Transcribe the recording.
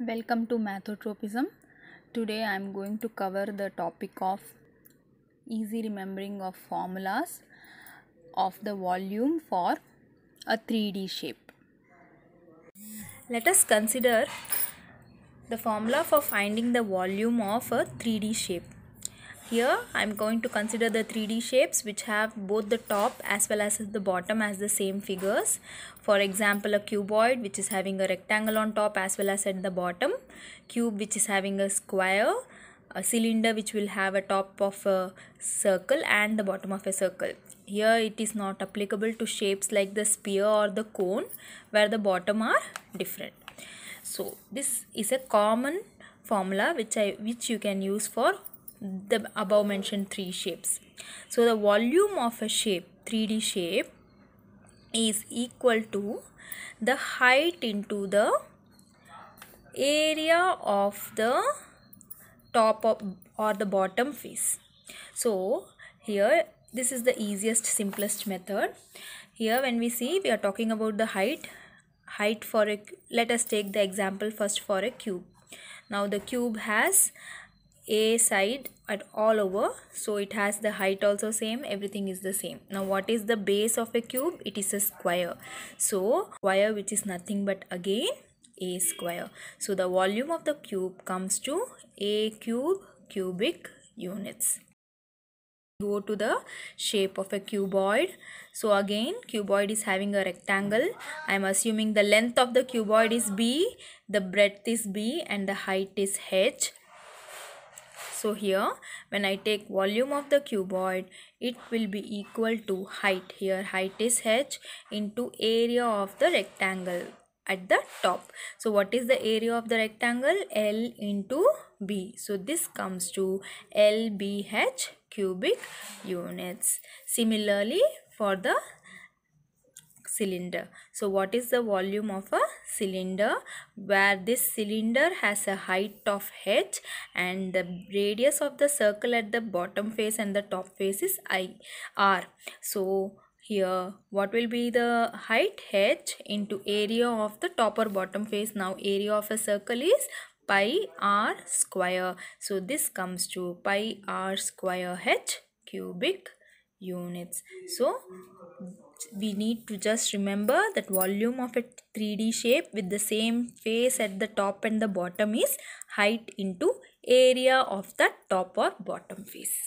Welcome to Mathotropism. Today I am going to cover the topic of easy remembering of formulas of the volume for a 3D shape. Let us consider the formula for finding the volume of a 3D shape. Here I am going to consider the 3D shapes which have both the top as well as the bottom as the same figures. For example, a cuboid which is having a rectangle on top as well as at the bottom, cube which is having a square, a cylinder which will have a top of a circle and the bottom of a circle. Here it is not applicable to shapes like the sphere or the cone where the bottom are different. So this is a common formula which I which you can use for the above mentioned three shapes. So the volume of a shape, 3D shape is equal to the height into the area of the top of, or the bottom face. So here this is the easiest simplest method. Here when we see we are talking about the height height for a let us take the example first for a cube now the cube has a side at all over so it has the height also same everything is the same now what is the base of a cube it is a square so square which is nothing but again a square so the volume of the cube comes to a cube cubic units go to the shape of a cuboid so again cuboid is having a rectangle i am assuming the length of the cuboid is b the breadth is b and the height is h so here when I take volume of the cuboid it will be equal to height. Here height is h into area of the rectangle at the top. So what is the area of the rectangle? L into B. So this comes to LBH cubic units. Similarly for the cylinder. So what is the volume of a cylinder? Where this cylinder has a height of h and the radius of the circle at the bottom face and the top face is i r. So here what will be the height h into area of the top or bottom face now area of a circle is pi r square so this comes to pi r square h cubic units so we need to just remember that volume of a 3d shape with the same face at the top and the bottom is height into area of the top or bottom face